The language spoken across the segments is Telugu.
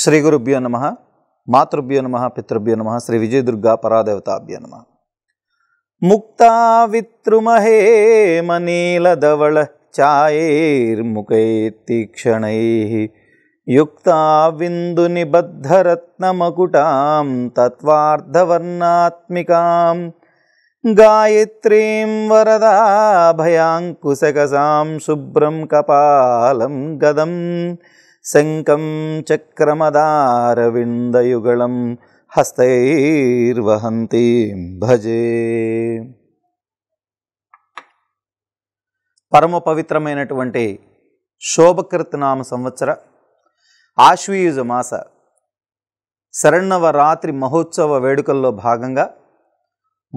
श्रीगुरुभ्यो नमः मातृभ्यो नमः पितृभ्यो नमः श्रीविजयदुर्गापरादेवताभ्यो नमः मुक्ता पितृमहेमनीलधवळायैर्मुकैतिक्षणैः युक्ताविन्दुनिबद्धरत्नमकुटां तत्त्वार्धवर्णात्मिकां गायत्रीं वरदाभयाङ्कुशकसां शुभ्रं कपालं गदम् శంకం చక్రమదారవిందయుగళం హస్తైర్వహంతి భజే పరమ పవిత్రమైనటువంటి నామ సంవత్సర ఆశ్వీయుజ మాస శరణవరాత్రి మహోత్సవ వేడుకల్లో భాగంగా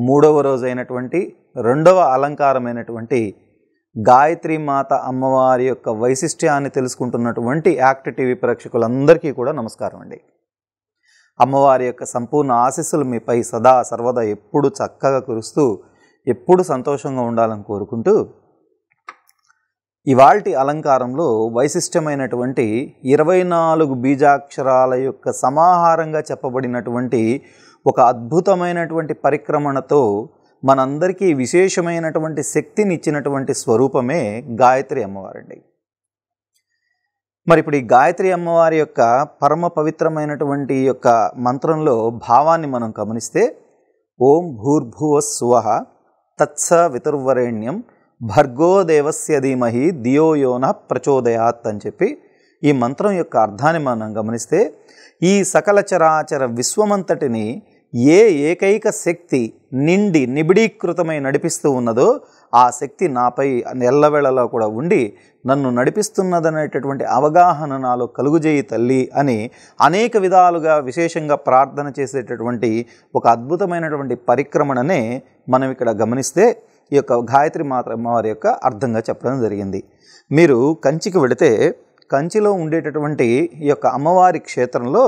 మూడవ రోజైనటువంటి రెండవ అలంకారమైనటువంటి గాయత్రి మాత అమ్మవారి యొక్క వైశిష్ట్యాన్ని తెలుసుకుంటున్నటువంటి యాక్ట్ టీవీ ప్రేక్షకులందరికీ కూడా నమస్కారం అండి అమ్మవారి యొక్క సంపూర్ణ ఆశస్సులు మీపై సదా సర్వదా ఎప్పుడు చక్కగా కురుస్తూ ఎప్పుడు సంతోషంగా ఉండాలని కోరుకుంటూ ఇవాల్టి అలంకారంలో వైశిష్టమైనటువంటి ఇరవై నాలుగు బీజాక్షరాల యొక్క సమాహారంగా చెప్పబడినటువంటి ఒక అద్భుతమైనటువంటి పరిక్రమణతో మనందరికీ విశేషమైనటువంటి శక్తినిచ్చినటువంటి స్వరూపమే గాయత్రి అమ్మవారండి మరి ఇప్పుడు ఈ గాయత్రి అమ్మవారి యొక్క పరమ పవిత్రమైనటువంటి యొక్క మంత్రంలో భావాన్ని మనం గమనిస్తే ఓం భూర్భువ సువహ తత్స వితుర్వరేణ్యం భర్గోదేవస్య ధీమహి దియోయోన ప్రచోదయాత్ అని చెప్పి ఈ మంత్రం యొక్క అర్థాన్ని మనం గమనిస్తే ఈ సకల చరాచర విశ్వమంతటిని ఏ ఏకైక శక్తి నిండి నిబిడీకృతమై నడిపిస్తూ ఉన్నదో ఆ శక్తి నాపై ఎల్లవేళలో కూడా ఉండి నన్ను నడిపిస్తున్నదనేటటువంటి అవగాహన నాలో కలుగుజేయి తల్లి అని అనేక విధాలుగా విశేషంగా ప్రార్థన చేసేటటువంటి ఒక అద్భుతమైనటువంటి పరిక్రమణనే మనం ఇక్కడ గమనిస్తే ఈ యొక్క గాయత్రి మాత్ర వారి యొక్క అర్థంగా చెప్పడం జరిగింది మీరు కంచికి వెళితే కంచిలో ఉండేటటువంటి ఈ యొక్క అమ్మవారి క్షేత్రంలో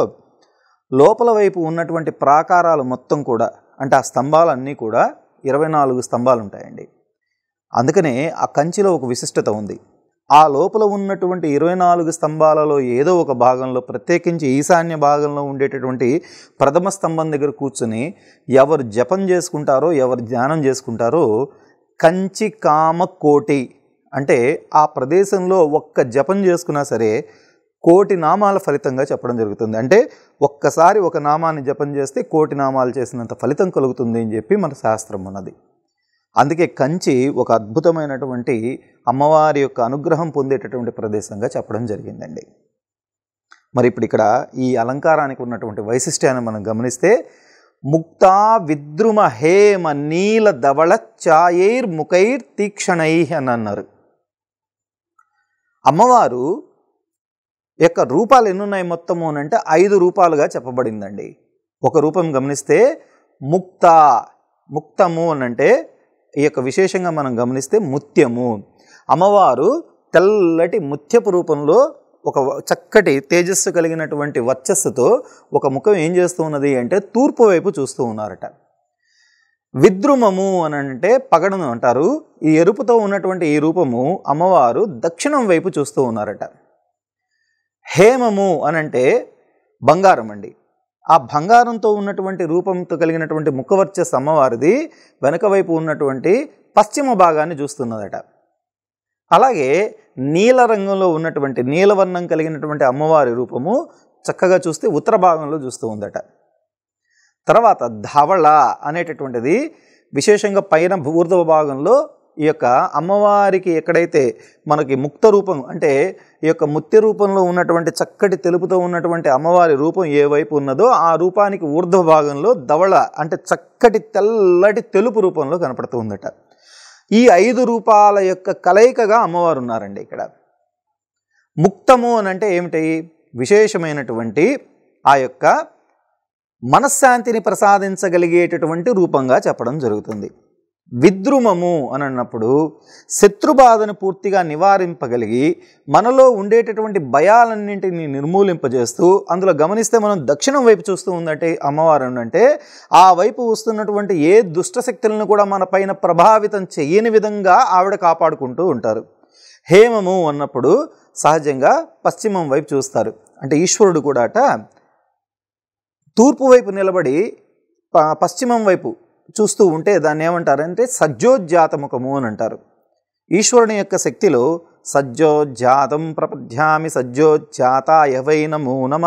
లోపల వైపు ఉన్నటువంటి ప్రాకారాలు మొత్తం కూడా అంటే ఆ స్తంభాలన్నీ కూడా ఇరవై నాలుగు స్తంభాలు ఉంటాయండి అందుకనే ఆ కంచిలో ఒక విశిష్టత ఉంది ఆ లోపల ఉన్నటువంటి ఇరవై నాలుగు స్తంభాలలో ఏదో ఒక భాగంలో ప్రత్యేకించి ఈశాన్య భాగంలో ఉండేటటువంటి ప్రథమ స్తంభం దగ్గర కూర్చొని ఎవరు జపం చేసుకుంటారో ఎవరు ధ్యానం చేసుకుంటారో కంచి కామ కోటి అంటే ఆ ప్రదేశంలో ఒక్క జపం చేసుకున్నా సరే కోటి నామాల ఫలితంగా చెప్పడం జరుగుతుంది అంటే ఒక్కసారి ఒక నామాన్ని జపం చేస్తే కోటి నామాలు చేసినంత ఫలితం కలుగుతుంది అని చెప్పి మన శాస్త్రం ఉన్నది అందుకే కంచి ఒక అద్భుతమైనటువంటి అమ్మవారి యొక్క అనుగ్రహం పొందేటటువంటి ప్రదేశంగా చెప్పడం జరిగిందండి మరి ఇప్పుడు ఇక్కడ ఈ అలంకారానికి ఉన్నటువంటి వైశిష్ట్యాన్ని మనం గమనిస్తే ముక్తా విద్రుమ హేమ నీల దవళ ఛాయైర్ ముఖైర్ తీక్షణై అని అన్నారు అమ్మవారు యొక్క రూపాలు ఎన్నున్నాయి మొత్తము అని అంటే ఐదు రూపాలుగా చెప్పబడిందండి ఒక రూపం గమనిస్తే ముక్త ముక్తము అని అంటే ఈ యొక్క విశేషంగా మనం గమనిస్తే ముత్యము అమ్మవారు తెల్లటి ముత్యపు రూపంలో ఒక చక్కటి తేజస్సు కలిగినటువంటి వర్చస్సుతో ఒక ముఖం ఏం చేస్తూ ఉన్నది అంటే తూర్పు వైపు చూస్తూ ఉన్నారట విద్రుమము అని అంటే పగడను అంటారు ఈ ఎరుపుతో ఉన్నటువంటి ఈ రూపము అమ్మవారు దక్షిణం వైపు చూస్తూ ఉన్నారట హేమము అంటే బంగారం అండి ఆ బంగారంతో ఉన్నటువంటి రూపంతో కలిగినటువంటి ముఖవర్చ అమ్మవారిది వెనక వైపు ఉన్నటువంటి పశ్చిమ భాగాన్ని చూస్తున్నదట అలాగే నీల రంగంలో ఉన్నటువంటి నీలవర్ణం కలిగినటువంటి అమ్మవారి రూపము చక్కగా చూస్తే ఉత్తర భాగంలో చూస్తూ ఉందట తర్వాత ధవళ అనేటటువంటిది విశేషంగా పైన భూర్ధవ భాగంలో ఈ యొక్క అమ్మవారికి ఎక్కడైతే మనకి ముక్త రూపం అంటే ఈ యొక్క ముత్య రూపంలో ఉన్నటువంటి చక్కటి తెలుపుతో ఉన్నటువంటి అమ్మవారి రూపం ఏ వైపు ఉన్నదో ఆ రూపానికి ఊర్ధ్వ భాగంలో ధవళ అంటే చక్కటి తెల్లటి తెలుపు రూపంలో కనపడుతూ ఉందట ఈ ఐదు రూపాల యొక్క కలయికగా అమ్మవారు ఉన్నారండి ఇక్కడ ముక్తము అని అంటే ఏమిటి విశేషమైనటువంటి ఆ యొక్క మనశ్శాంతిని ప్రసాదించగలిగేటటువంటి రూపంగా చెప్పడం జరుగుతుంది విద్రుమము అని అన్నప్పుడు శత్రుబాధను పూర్తిగా నివారింపగలిగి మనలో ఉండేటటువంటి భయాలన్నింటినీ నిర్మూలింపజేస్తూ అందులో గమనిస్తే మనం దక్షిణం వైపు చూస్తూ ఉందంటే అమ్మవారు అంటే ఆ వైపు వస్తున్నటువంటి ఏ దుష్టశక్తులను కూడా మన పైన ప్రభావితం చేయని విధంగా ఆవిడ కాపాడుకుంటూ ఉంటారు హేమము అన్నప్పుడు సహజంగా పశ్చిమం వైపు చూస్తారు అంటే ఈశ్వరుడు కూడా అట తూర్పు వైపు నిలబడి పశ్చిమం వైపు చూస్తూ ఉంటే దాన్ని ఏమంటారంటే సజ్జోజ్జాతముఖము అని అంటారు ఈశ్వరుని యొక్క శక్తిలో సజ్జోజ్జాతం ప్రపద్యామి సజ్జోజ్జాతాయ ఎవైన నమో నమ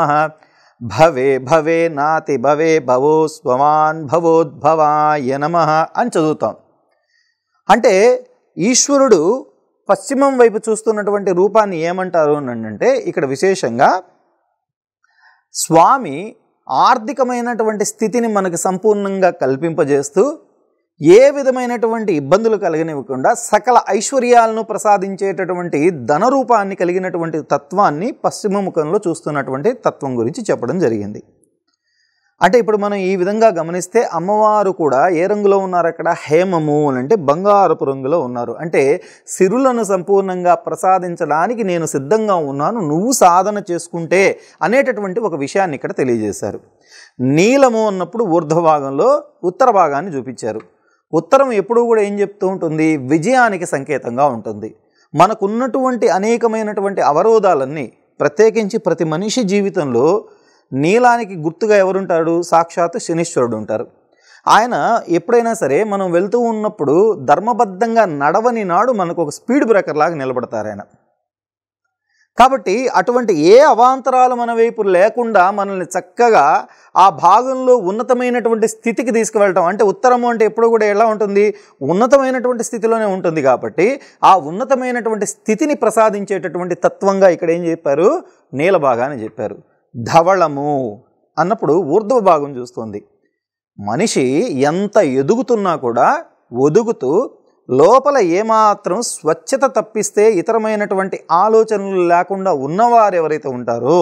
భవే భవే నాతి భవే భవో స్వమాన్ భవోద్భవాయ నమ అని చదువుతాం అంటే ఈశ్వరుడు పశ్చిమం వైపు చూస్తున్నటువంటి రూపాన్ని ఏమంటారు అని అంటే ఇక్కడ విశేషంగా స్వామి ఆర్థికమైనటువంటి స్థితిని మనకు సంపూర్ణంగా కల్పింపజేస్తూ ఏ విధమైనటువంటి ఇబ్బందులు కలిగినివ్వకుండా సకల ఐశ్వర్యాలను ప్రసాదించేటటువంటి ధనరూపాన్ని కలిగినటువంటి తత్వాన్ని పశ్చిమ ముఖంలో చూస్తున్నటువంటి తత్వం గురించి చెప్పడం జరిగింది అంటే ఇప్పుడు మనం ఈ విధంగా గమనిస్తే అమ్మవారు కూడా ఏ రంగులో ఉన్నారు అక్కడ హేమము అని అంటే బంగారపు రంగులో ఉన్నారు అంటే సిరులను సంపూర్ణంగా ప్రసాదించడానికి నేను సిద్ధంగా ఉన్నాను నువ్వు సాధన చేసుకుంటే అనేటటువంటి ఒక విషయాన్ని ఇక్కడ తెలియజేశారు నీలము అన్నప్పుడు ఊర్ధ్వభాగంలో భాగంలో ఉత్తర భాగాన్ని చూపించారు ఉత్తరం ఎప్పుడూ కూడా ఏం చెప్తూ ఉంటుంది విజయానికి సంకేతంగా ఉంటుంది మనకున్నటువంటి అనేకమైనటువంటి అవరోధాలన్నీ ప్రత్యేకించి ప్రతి మనిషి జీవితంలో నీలానికి గుర్తుగా ఎవరుంటాడు సాక్షాత్ శనీశ్వరుడు ఉంటారు ఆయన ఎప్పుడైనా సరే మనం వెళ్తూ ఉన్నప్పుడు ధర్మబద్ధంగా నడవని నాడు మనకు ఒక స్పీడ్ బ్రేకర్ లాగా నిలబడతారు ఆయన కాబట్టి అటువంటి ఏ అవాంతరాలు మన వైపు లేకుండా మనల్ని చక్కగా ఆ భాగంలో ఉన్నతమైనటువంటి స్థితికి తీసుకువెళ్ళటం అంటే ఉత్తరము అంటే ఎప్పుడు కూడా ఎలా ఉంటుంది ఉన్నతమైనటువంటి స్థితిలోనే ఉంటుంది కాబట్టి ఆ ఉన్నతమైనటువంటి స్థితిని ప్రసాదించేటటువంటి తత్వంగా ఇక్కడ ఏం చెప్పారు నీలభాగా అని చెప్పారు ధవళము అన్నప్పుడు ఊర్ధ్వ భాగం చూస్తుంది మనిషి ఎంత ఎదుగుతున్నా కూడా ఒదుగుతూ లోపల ఏమాత్రం స్వచ్ఛత తప్పిస్తే ఇతరమైనటువంటి ఆలోచనలు లేకుండా ఉన్నవారు ఎవరైతే ఉంటారో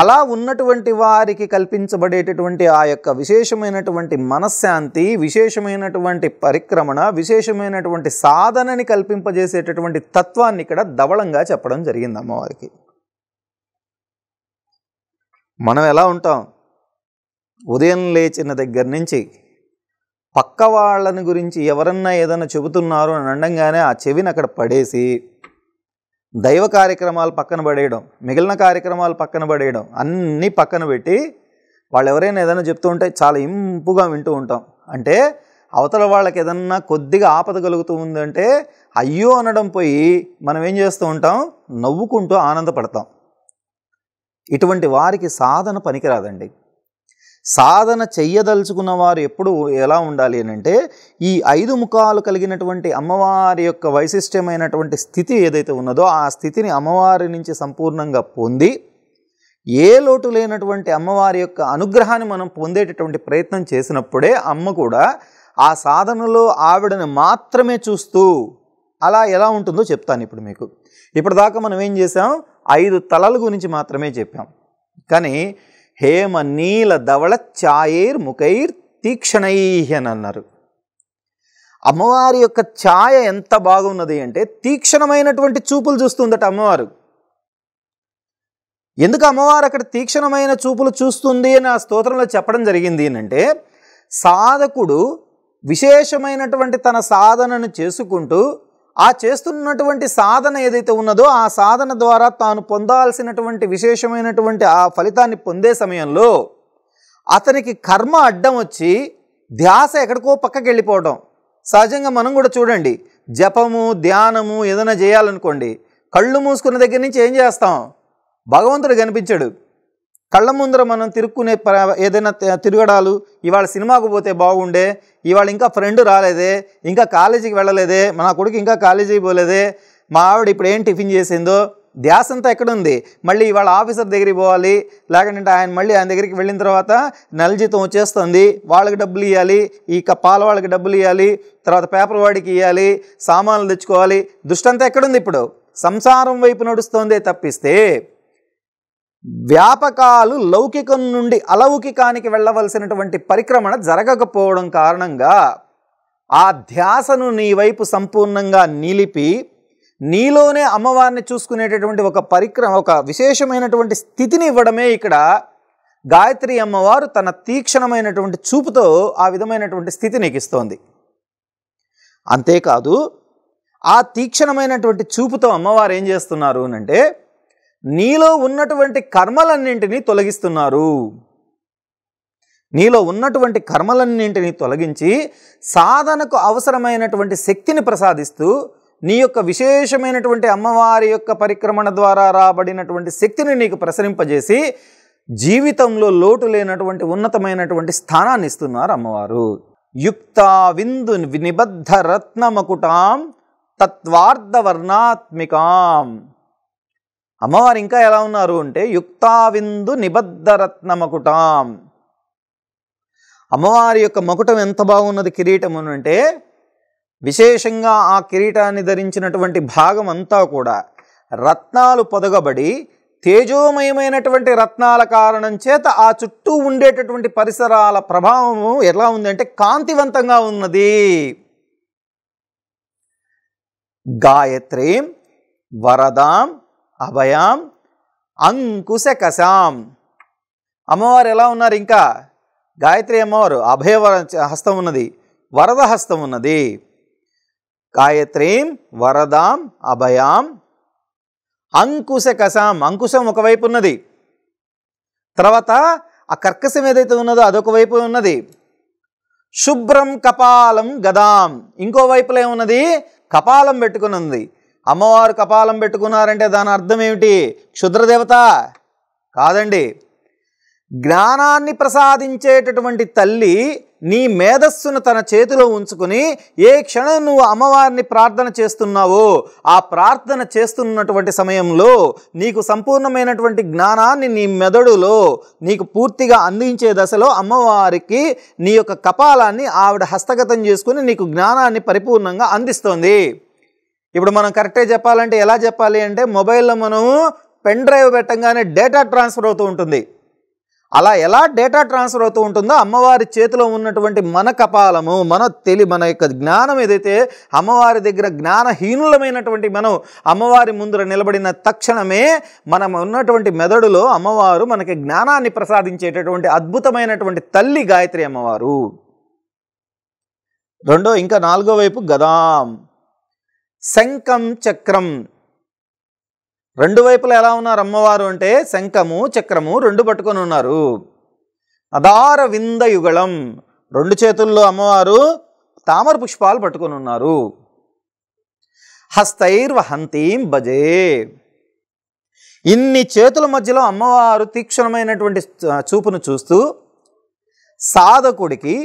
అలా ఉన్నటువంటి వారికి కల్పించబడేటటువంటి ఆ యొక్క విశేషమైనటువంటి మనశ్శాంతి విశేషమైనటువంటి పరిక్రమణ విశేషమైనటువంటి సాధనని కల్పింపజేసేటటువంటి తత్వాన్ని ఇక్కడ ధవళంగా చెప్పడం జరిగింది అమ్మవారికి మనం ఎలా ఉంటాం ఉదయం లేచిన దగ్గర నుంచి పక్క వాళ్ళని గురించి ఎవరన్నా ఏదైనా చెబుతున్నారు అని అనడంగానే ఆ చెవిని అక్కడ పడేసి దైవ కార్యక్రమాలు పక్కన పడేయడం మిగిలిన కార్యక్రమాలు పక్కన పడేయడం అన్నీ పక్కన పెట్టి వాళ్ళు ఎవరైనా ఏదైనా చెప్తూ ఉంటే చాలా ఇంపుగా వింటూ ఉంటాం అంటే అవతల వాళ్ళకి ఏదన్నా కొద్దిగా ఆపద కలుగుతూ ఉందంటే అయ్యో అనడం పోయి మనం ఏం చేస్తూ ఉంటాం నవ్వుకుంటూ ఆనందపడతాం ఇటువంటి వారికి సాధన పనికిరాదండి సాధన చెయ్యదలుచుకున్న వారు ఎప్పుడు ఎలా ఉండాలి అని అంటే ఈ ఐదు ముఖాలు కలిగినటువంటి అమ్మవారి యొక్క వైశిష్ట్యమైనటువంటి స్థితి ఏదైతే ఉన్నదో ఆ స్థితిని అమ్మవారి నుంచి సంపూర్ణంగా పొంది ఏ లోటు లేనటువంటి అమ్మవారి యొక్క అనుగ్రహాన్ని మనం పొందేటటువంటి ప్రయత్నం చేసినప్పుడే అమ్మ కూడా ఆ సాధనలో ఆవిడని మాత్రమే చూస్తూ అలా ఎలా ఉంటుందో చెప్తాను ఇప్పుడు మీకు ఇప్పటిదాకా మనం ఏం చేసాం ఐదు తలల గురించి మాత్రమే చెప్పాం కానీ హేమ నీల ధవళ ఛాయేర్ ముఖైర్ తీక్షణై అని అన్నారు అమ్మవారి యొక్క ఛాయ ఎంత బాగున్నది అంటే తీక్షణమైనటువంటి చూపులు చూస్తుందట అమ్మవారు ఎందుకు అమ్మవారు అక్కడ తీక్షణమైన చూపులు చూస్తుంది అని ఆ స్తోత్రంలో చెప్పడం జరిగింది అంటే సాధకుడు విశేషమైనటువంటి తన సాధనను చేసుకుంటూ ఆ చేస్తున్నటువంటి సాధన ఏదైతే ఉన్నదో ఆ సాధన ద్వారా తాను పొందాల్సినటువంటి విశేషమైనటువంటి ఆ ఫలితాన్ని పొందే సమయంలో అతనికి కర్మ అడ్డం వచ్చి ధ్యాస ఎక్కడికో పక్కకి వెళ్ళిపోవడం సహజంగా మనం కూడా చూడండి జపము ధ్యానము ఏదైనా చేయాలనుకోండి కళ్ళు మూసుకున్న దగ్గర నుంచి ఏం చేస్తాం భగవంతుడు కనిపించాడు కళ్ళ ముందర మనం తిరుక్కునే ఏదైనా తిరగడాలు ఇవాళ సినిమాకు పోతే బాగుండే ఇవాళ ఇంకా ఫ్రెండ్ రాలేదే ఇంకా కాలేజీకి వెళ్ళలేదే మా కొడుకు ఇంకా కాలేజీకి పోలేదే మా ఆవిడ ఇప్పుడు ఏం టిఫిన్ చేసిందో అంతా ఎక్కడుంది మళ్ళీ ఇవాళ ఆఫీసర్ దగ్గరికి పోవాలి లేకంటే ఆయన మళ్ళీ ఆయన దగ్గరికి వెళ్ళిన తర్వాత నెల జీతం వచ్చేస్తుంది వాళ్ళకి డబ్బులు ఇవ్వాలి ఈ పాల వాళ్ళకి డబ్బులు ఇవ్వాలి తర్వాత పేపర్ వాడికి ఇవ్వాలి సామాన్లు తెచ్చుకోవాలి దుష్టంతా ఎక్కడుంది ఇప్పుడు సంసారం వైపు నడుస్తోందే తప్పిస్తే వ్యాపకాలు లౌకికం నుండి అలౌకికానికి వెళ్ళవలసినటువంటి పరిక్రమణ జరగకపోవడం కారణంగా ఆ ధ్యాసను నీ వైపు సంపూర్ణంగా నిలిపి నీలోనే అమ్మవారిని చూసుకునేటటువంటి ఒక పరిక్రమ ఒక విశేషమైనటువంటి స్థితిని ఇవ్వడమే ఇక్కడ గాయత్రి అమ్మవారు తన తీక్షణమైనటువంటి చూపుతో ఆ విధమైనటువంటి స్థితి నీకు ఇస్తోంది అంతేకాదు ఆ తీక్షణమైనటువంటి చూపుతో అమ్మవారు ఏం చేస్తున్నారు అంటే నీలో ఉన్నటువంటి కర్మలన్నింటినీ తొలగిస్తున్నారు నీలో ఉన్నటువంటి కర్మలన్నింటినీ తొలగించి సాధనకు అవసరమైనటువంటి శక్తిని ప్రసాదిస్తూ నీ యొక్క విశేషమైనటువంటి అమ్మవారి యొక్క పరిక్రమణ ద్వారా రాబడినటువంటి శక్తిని నీకు ప్రసరింపజేసి జీవితంలో లోటు లేనటువంటి ఉన్నతమైనటువంటి స్థానాన్ని ఇస్తున్నారు అమ్మవారు యుక్త విందు నిబద్ధ రత్నమకుటాం తత్వార్థవర్ణాత్మికాం అమ్మవారు ఇంకా ఎలా ఉన్నారు అంటే యుక్తావిందు నిబద్ధరత్న మకుటాం అమ్మవారి యొక్క మకుటం ఎంత బాగున్నది కిరీటం అని అంటే విశేషంగా ఆ కిరీటాన్ని ధరించినటువంటి భాగం అంతా కూడా రత్నాలు పొదగబడి తేజోమయమైనటువంటి రత్నాల కారణం చేత ఆ చుట్టూ ఉండేటటువంటి పరిసరాల ప్రభావము ఎలా ఉందంటే కాంతివంతంగా ఉన్నది గాయత్రీం వరదాం అభయాం అంకుశకశాం అమ్మవారు ఎలా ఉన్నారు ఇంకా గాయత్రి అమ్మవారు అభయ హస్తం ఉన్నది వరద హస్తం ఉన్నది గాయత్రీం వరదాం అభయాం అంకుశకశాం అంకుశం ఒకవైపు ఉన్నది తర్వాత ఆ కర్కశం ఏదైతే ఉన్నదో అదొక వైపు ఉన్నది శుభ్రం కపాలం గదాం ఇంకో వైపులో ఉన్నది కపాలం పెట్టుకుని ఉంది అమ్మవారు కపాలం పెట్టుకున్నారంటే దాని అర్థం ఏమిటి క్షుద్రదేవత కాదండి జ్ఞానాన్ని ప్రసాదించేటటువంటి తల్లి నీ మేధస్సును తన చేతిలో ఉంచుకుని ఏ క్షణం నువ్వు అమ్మవారిని ప్రార్థన చేస్తున్నావో ఆ ప్రార్థన చేస్తున్నటువంటి సమయంలో నీకు సంపూర్ణమైనటువంటి జ్ఞానాన్ని నీ మెదడులో నీకు పూర్తిగా అందించే దశలో అమ్మవారికి నీ యొక్క కపాలాన్ని ఆవిడ హస్తగతం చేసుకుని నీకు జ్ఞానాన్ని పరిపూర్ణంగా అందిస్తోంది ఇప్పుడు మనం కరెక్టే చెప్పాలంటే ఎలా చెప్పాలి అంటే మొబైల్లో మనం పెన్ డ్రైవ్ పెట్టంగానే డేటా ట్రాన్స్ఫర్ అవుతూ ఉంటుంది అలా ఎలా డేటా ట్రాన్స్ఫర్ అవుతూ ఉంటుందో అమ్మవారి చేతిలో ఉన్నటువంటి మన కపాలము మన తెలి మన యొక్క జ్ఞానం ఏదైతే అమ్మవారి దగ్గర జ్ఞానహీనులమైనటువంటి మనం అమ్మవారి ముందర నిలబడిన తక్షణమే మనం ఉన్నటువంటి మెదడులో అమ్మవారు మనకి జ్ఞానాన్ని ప్రసాదించేటటువంటి అద్భుతమైనటువంటి తల్లి గాయత్రి అమ్మవారు రెండో ఇంకా నాలుగో వైపు గదాం శంఖం చక్రం రెండు వైపులా ఎలా ఉన్నారు అమ్మవారు అంటే శంఖము చక్రము రెండు పట్టుకొని ఉన్నారు అదార వింద యుగళం రెండు చేతుల్లో అమ్మవారు తామర పుష్పాలు పట్టుకొని ఉన్నారు హస్తైర్వహంతీం భజే ఇన్ని చేతుల మధ్యలో అమ్మవారు తీక్షణమైనటువంటి చూపును చూస్తూ సాధకుడికి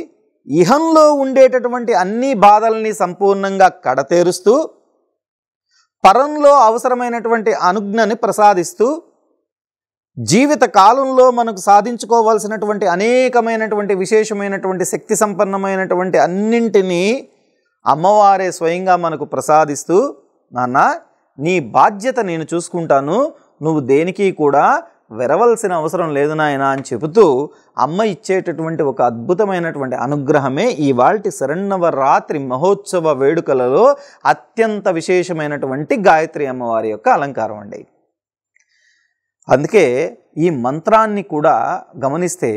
ఇహంలో ఉండేటటువంటి అన్ని బాధల్ని సంపూర్ణంగా కడతేరుస్తూ పరంలో అవసరమైనటువంటి అనుజ్ఞని ప్రసాదిస్తూ జీవిత కాలంలో మనకు సాధించుకోవాల్సినటువంటి అనేకమైనటువంటి విశేషమైనటువంటి శక్తి సంపన్నమైనటువంటి అన్నింటినీ అమ్మవారే స్వయంగా మనకు ప్రసాదిస్తూ నాన్న నీ బాధ్యత నేను చూసుకుంటాను నువ్వు దేనికి కూడా వెరవలసిన అవసరం లేదు నాయన అని చెబుతూ అమ్మ ఇచ్చేటటువంటి ఒక అద్భుతమైనటువంటి అనుగ్రహమే శరణవ రాత్రి మహోత్సవ వేడుకలలో అత్యంత విశేషమైనటువంటి గాయత్రి అమ్మవారి యొక్క అలంకారం అండి అందుకే ఈ మంత్రాన్ని కూడా గమనిస్తే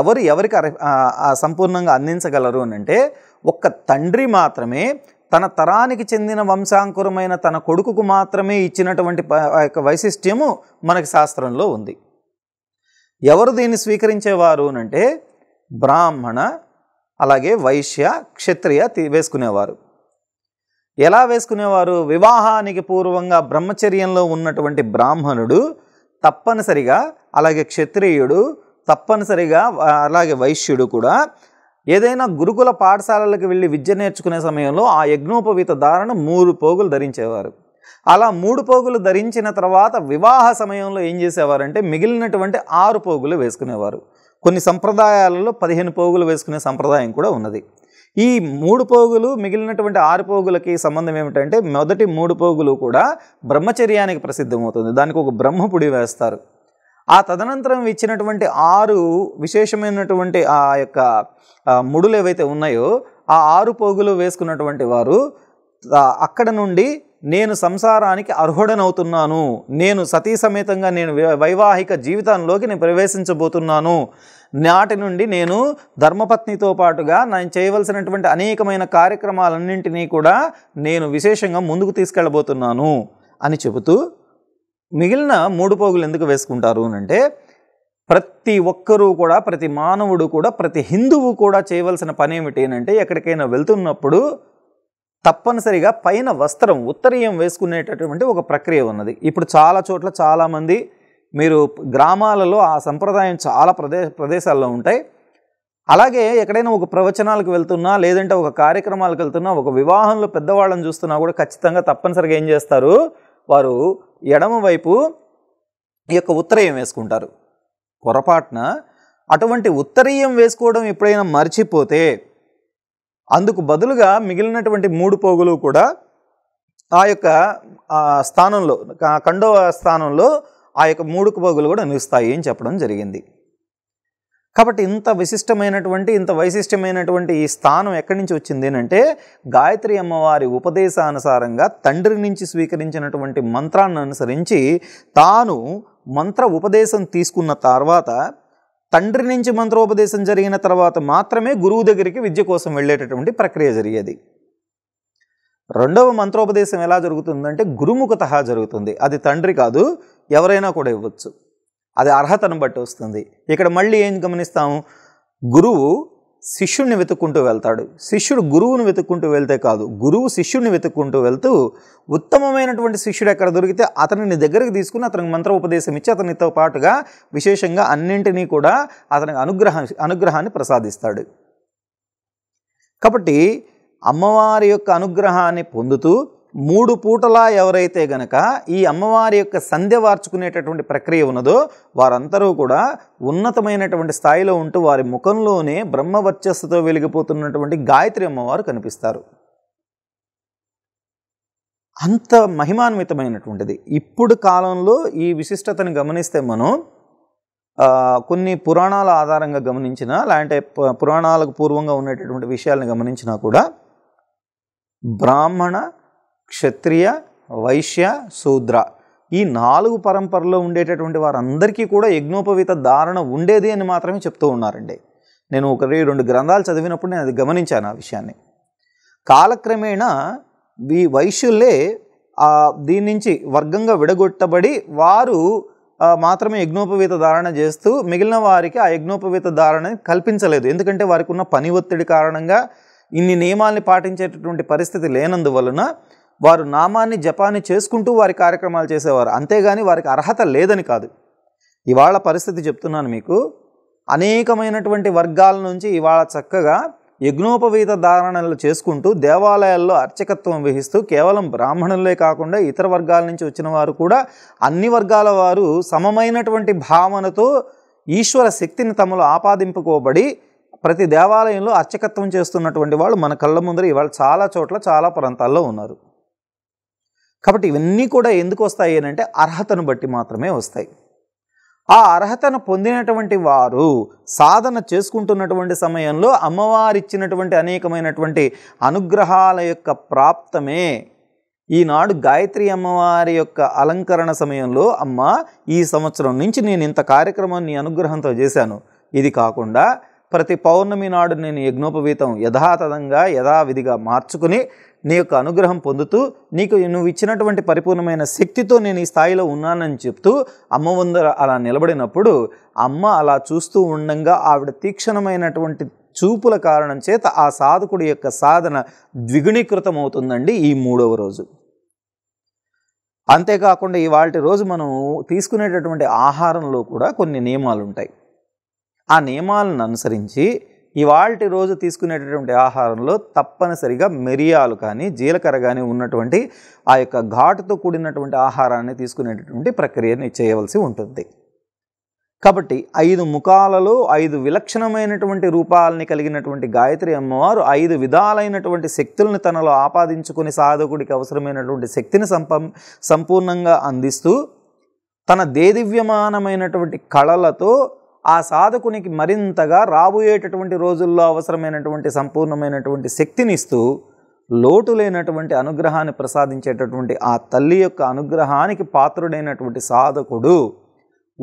ఎవరు ఎవరికి సంపూర్ణంగా అందించగలరు అని అంటే ఒక్క తండ్రి మాత్రమే తన తరానికి చెందిన వంశాంకురమైన తన కొడుకుకు మాత్రమే ఇచ్చినటువంటి యొక్క వైశిష్ట్యము మనకి శాస్త్రంలో ఉంది ఎవరు దీన్ని స్వీకరించేవారు అంటే బ్రాహ్మణ అలాగే వైశ్య క్షత్రియ వేసుకునేవారు ఎలా వేసుకునేవారు వివాహానికి పూర్వంగా బ్రహ్మచర్యంలో ఉన్నటువంటి బ్రాహ్మణుడు తప్పనిసరిగా అలాగే క్షత్రియుడు తప్పనిసరిగా అలాగే వైశ్యుడు కూడా ఏదైనా గురుకుల పాఠశాలలకు వెళ్ళి విద్య నేర్చుకునే సమయంలో ఆ యజ్ఞోపవీత ధారణ మూడు పోగులు ధరించేవారు అలా మూడు పోగులు ధరించిన తర్వాత వివాహ సమయంలో ఏం చేసేవారంటే మిగిలినటువంటి ఆరు పోగులు వేసుకునేవారు కొన్ని సంప్రదాయాలలో పదిహేను పోగులు వేసుకునే సంప్రదాయం కూడా ఉన్నది ఈ మూడు పోగులు మిగిలినటువంటి ఆరు పోగులకి సంబంధం ఏమిటంటే మొదటి మూడు పోగులు కూడా బ్రహ్మచర్యానికి ప్రసిద్ధమవుతుంది దానికి ఒక బ్రహ్మపుడి వేస్తారు ఆ తదనంతరం ఇచ్చినటువంటి ఆరు విశేషమైనటువంటి ఆ యొక్క ముడులు ఏవైతే ఉన్నాయో ఆ ఆరు పోగులు వేసుకున్నటువంటి వారు అక్కడ నుండి నేను సంసారానికి అర్హుడనవుతున్నాను నేను సతీ సమేతంగా నేను వైవాహిక జీవితంలోకి నేను ప్రవేశించబోతున్నాను నాటి నుండి నేను ధర్మపత్నితో పాటుగా నేను చేయవలసినటువంటి అనేకమైన కార్యక్రమాలన్నింటినీ కూడా నేను విశేషంగా ముందుకు తీసుకెళ్ళబోతున్నాను అని చెబుతూ మిగిలిన మూడు పోగులు ఎందుకు వేసుకుంటారు అంటే ప్రతి ఒక్కరూ కూడా ప్రతి మానవుడు కూడా ప్రతి హిందువు కూడా చేయవలసిన పని ఏమిటి అంటే ఎక్కడికైనా వెళ్తున్నప్పుడు తప్పనిసరిగా పైన వస్త్రం ఉత్తరీయం వేసుకునేటటువంటి ఒక ప్రక్రియ ఉన్నది ఇప్పుడు చాలా చోట్ల చాలామంది మీరు గ్రామాలలో ఆ సంప్రదాయం చాలా ప్రదే ప్రదేశాల్లో ఉంటాయి అలాగే ఎక్కడైనా ఒక ప్రవచనాలకు వెళ్తున్నా లేదంటే ఒక కార్యక్రమాలకు వెళ్తున్నా ఒక వివాహంలో పెద్దవాళ్ళని చూస్తున్నా కూడా ఖచ్చితంగా తప్పనిసరిగా ఏం చేస్తారు వారు ఎడమవైపు ఈ యొక్క ఉత్తరీయం వేసుకుంటారు పొరపాటున అటువంటి ఉత్తరీయం వేసుకోవడం ఎప్పుడైనా మర్చిపోతే అందుకు బదులుగా మిగిలినటువంటి మూడు పోగులు కూడా ఆ యొక్క స్థానంలో కండవ స్థానంలో ఆ యొక్క మూడు పోగులు కూడా నిలుస్తాయి అని చెప్పడం జరిగింది కాబట్టి ఇంత విశిష్టమైనటువంటి ఇంత వైశిష్టమైనటువంటి ఈ స్థానం ఎక్కడి నుంచి వచ్చింది అంటే గాయత్రి అమ్మవారి ఉపదేశానుసారంగా తండ్రి నుంచి స్వీకరించినటువంటి మంత్రాన్ని అనుసరించి తాను మంత్ర ఉపదేశం తీసుకున్న తర్వాత తండ్రి నుంచి మంత్రోపదేశం జరిగిన తర్వాత మాత్రమే గురువు దగ్గరికి విద్య కోసం వెళ్ళేటటువంటి ప్రక్రియ జరిగేది రెండవ మంత్రోపదేశం ఎలా జరుగుతుందంటే గురుముఖత జరుగుతుంది అది తండ్రి కాదు ఎవరైనా కూడా ఇవ్వచ్చు అది అర్హతను బట్టి వస్తుంది ఇక్కడ మళ్ళీ ఏం గమనిస్తాము గురువు శిష్యుడిని వెతుక్కుంటూ వెళ్తాడు శిష్యుడు గురువును వెతుక్కుంటూ వెళ్తే కాదు గురువు శిష్యుడిని వెతుక్కుంటూ వెళ్తూ ఉత్తమమైనటువంటి శిష్యుడు ఎక్కడ దొరికితే అతనిని దగ్గరికి తీసుకుని అతనికి మంత్ర ఉపదేశం ఇచ్చి అతనితో పాటుగా విశేషంగా అన్నింటినీ కూడా అతనికి అనుగ్రహ అనుగ్రహాన్ని ప్రసాదిస్తాడు కాబట్టి అమ్మవారి యొక్క అనుగ్రహాన్ని పొందుతూ మూడు పూటలా ఎవరైతే గనక ఈ అమ్మవారి యొక్క సంధ్య వార్చుకునేటటువంటి ప్రక్రియ ఉన్నదో వారందరూ కూడా ఉన్నతమైనటువంటి స్థాయిలో ఉంటూ వారి ముఖంలోనే బ్రహ్మవర్చస్సుతో వెలిగిపోతున్నటువంటి గాయత్రి అమ్మవారు కనిపిస్తారు అంత మహిమాన్వితమైనటువంటిది ఇప్పుడు కాలంలో ఈ విశిష్టతను గమనిస్తే మనం కొన్ని పురాణాల ఆధారంగా గమనించినా లేదంటే పురాణాలకు పూర్వంగా ఉండేటటువంటి విషయాలను గమనించినా కూడా బ్రాహ్మణ క్షత్రియ వైశ్య శూద్ర ఈ నాలుగు పరంపరలో ఉండేటటువంటి వారందరికీ కూడా యజ్ఞోపవీత ధారణ ఉండేది అని మాత్రమే చెప్తూ ఉన్నారండి నేను ఒక రెండు గ్రంథాలు చదివినప్పుడు నేను అది గమనించాను ఆ విషయాన్ని కాలక్రమేణా ఈ వైశ్యులే దీని నుంచి వర్గంగా విడగొట్టబడి వారు మాత్రమే యజ్ఞోపవీత ధారణ చేస్తూ మిగిలిన వారికి ఆ యజ్ఞోపవీత ధారణ కల్పించలేదు ఎందుకంటే వారికి ఉన్న పని ఒత్తిడి కారణంగా ఇన్ని నియమాల్ని పాటించేటటువంటి పరిస్థితి లేనందువలన వారు నామాన్ని జపాన్ని చేసుకుంటూ వారి కార్యక్రమాలు చేసేవారు అంతేగాని వారికి అర్హత లేదని కాదు ఇవాళ పరిస్థితి చెప్తున్నాను మీకు అనేకమైనటువంటి వర్గాల నుంచి ఇవాళ చక్కగా యజ్ఞోపవీత ధారణలు చేసుకుంటూ దేవాలయాల్లో అర్చకత్వం వహిస్తూ కేవలం బ్రాహ్మణులే కాకుండా ఇతర వర్గాల నుంచి వచ్చిన వారు కూడా అన్ని వర్గాల వారు సమమైనటువంటి భావనతో ఈశ్వర శక్తిని తమలో ఆపాదింపుకోబడి ప్రతి దేవాలయంలో అర్చకత్వం చేస్తున్నటువంటి వాళ్ళు మన కళ్ళ ముందర ఇవాళ చాలా చోట్ల చాలా ప్రాంతాల్లో ఉన్నారు కాబట్టి ఇవన్నీ కూడా ఎందుకు వస్తాయి అని అంటే అర్హతను బట్టి మాత్రమే వస్తాయి ఆ అర్హతను పొందినటువంటి వారు సాధన చేసుకుంటున్నటువంటి సమయంలో అమ్మవారిచ్చినటువంటి అనేకమైనటువంటి అనుగ్రహాల యొక్క ప్రాప్తమే ఈనాడు గాయత్రి అమ్మవారి యొక్క అలంకరణ సమయంలో అమ్మ ఈ సంవత్సరం నుంచి నేను ఇంత కార్యక్రమాన్ని అనుగ్రహంతో చేశాను ఇది కాకుండా ప్రతి పౌర్ణమి నాడు నేను యజ్ఞోపవీతం యథాతథంగా యథావిధిగా మార్చుకుని నీ యొక్క అనుగ్రహం పొందుతూ నీకు నువ్వు ఇచ్చినటువంటి పరిపూర్ణమైన శక్తితో నేను ఈ స్థాయిలో ఉన్నానని చెప్తూ అమ్మ వందర అలా నిలబడినప్పుడు అమ్మ అలా చూస్తూ ఉండంగా ఆవిడ తీక్షణమైనటువంటి చూపుల కారణం చేత ఆ సాధకుడి యొక్క సాధన ద్విగుణీకృతం అవుతుందండి ఈ మూడవ రోజు అంతేకాకుండా ఇవాళ రోజు మనం తీసుకునేటటువంటి ఆహారంలో కూడా కొన్ని నియమాలు ఉంటాయి ఆ నియమాలను అనుసరించి ఇవాళ రోజు తీసుకునేటటువంటి ఆహారంలో తప్పనిసరిగా మిరియాలు కానీ జీలకర్ర కానీ ఉన్నటువంటి ఆ యొక్క ఘాటుతో కూడినటువంటి ఆహారాన్ని తీసుకునేటటువంటి ప్రక్రియని చేయవలసి ఉంటుంది కాబట్టి ఐదు ముఖాలలో ఐదు విలక్షణమైనటువంటి రూపాలని కలిగినటువంటి గాయత్రి అమ్మవారు ఐదు విధాలైనటువంటి శక్తులను తనలో ఆపాదించుకుని సాధకుడికి అవసరమైనటువంటి శక్తిని సంపం సంపూర్ణంగా అందిస్తూ తన దేదివ్యమానమైనటువంటి కళలతో ఆ సాధకునికి మరింతగా రాబోయేటటువంటి రోజుల్లో అవసరమైనటువంటి సంపూర్ణమైనటువంటి శక్తినిస్తూ లోటు లేనటువంటి అనుగ్రహాన్ని ప్రసాదించేటటువంటి ఆ తల్లి యొక్క అనుగ్రహానికి పాత్రుడైనటువంటి సాధకుడు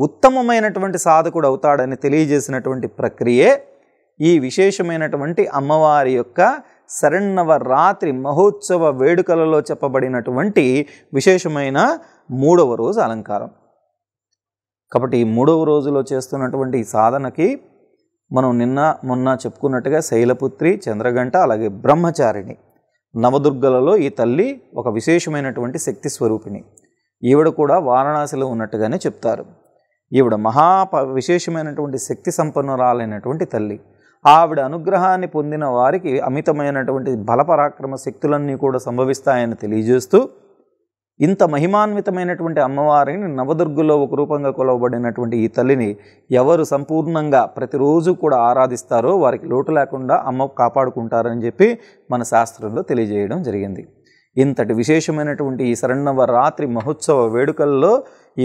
ఉత్తమమైనటువంటి సాధకుడు అవుతాడని తెలియజేసినటువంటి ప్రక్రియే ఈ విశేషమైనటువంటి అమ్మవారి యొక్క శరణవ రాత్రి మహోత్సవ వేడుకలలో చెప్పబడినటువంటి విశేషమైన మూడవ రోజు అలంకారం కాబట్టి మూడవ రోజులో చేస్తున్నటువంటి ఈ సాధనకి మనం నిన్న మొన్న చెప్పుకున్నట్టుగా శైలపుత్రి చంద్రగంట అలాగే బ్రహ్మచారిణి నవదుర్గలలో ఈ తల్లి ఒక విశేషమైనటువంటి శక్తి స్వరూపిణి ఈవిడ కూడా వారణాసిలో ఉన్నట్టుగానే చెప్తారు ఈవిడ మహా విశేషమైనటువంటి శక్తి సంపన్నురాలైనటువంటి తల్లి ఆవిడ అనుగ్రహాన్ని పొందిన వారికి అమితమైనటువంటి బలపరాక్రమ శక్తులన్నీ కూడా సంభవిస్తాయని తెలియజేస్తూ ఇంత మహిమాన్వితమైనటువంటి అమ్మవారిని నవదుర్గులో ఒక రూపంగా కొలవబడినటువంటి ఈ తల్లిని ఎవరు సంపూర్ణంగా ప్రతిరోజు కూడా ఆరాధిస్తారో వారికి లోటు లేకుండా అమ్మ కాపాడుకుంటారని చెప్పి మన శాస్త్రంలో తెలియజేయడం జరిగింది ఇంతటి విశేషమైనటువంటి ఈ రాత్రి మహోత్సవ వేడుకల్లో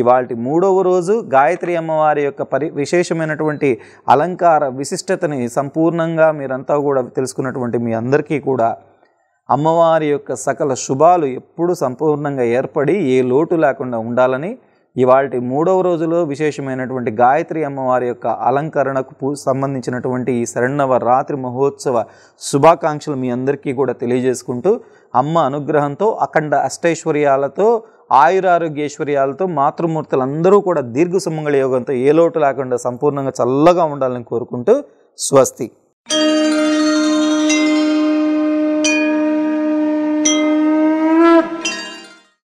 ఇవాటి మూడవ రోజు గాయత్రి అమ్మవారి యొక్క పరి విశేషమైనటువంటి అలంకార విశిష్టతని సంపూర్ణంగా మీరంతా కూడా తెలుసుకున్నటువంటి మీ అందరికీ కూడా అమ్మవారి యొక్క సకల శుభాలు ఎప్పుడూ సంపూర్ణంగా ఏర్పడి ఏ లోటు లేకుండా ఉండాలని ఇవాళ మూడవ రోజులో విశేషమైనటువంటి గాయత్రి అమ్మవారి యొక్క అలంకరణకు సంబంధించినటువంటి ఈ శరణవ రాత్రి మహోత్సవ శుభాకాంక్షలు మీ అందరికీ కూడా తెలియజేసుకుంటూ అమ్మ అనుగ్రహంతో అఖండ అష్టైశ్వర్యాలతో ఆయురారోగ్యేశ్వర్యాలతో మాతృమూర్తులందరూ కూడా దీర్ఘ సుమంగళ యోగంతో ఏ లోటు లేకుండా సంపూర్ణంగా చల్లగా ఉండాలని కోరుకుంటూ స్వస్తి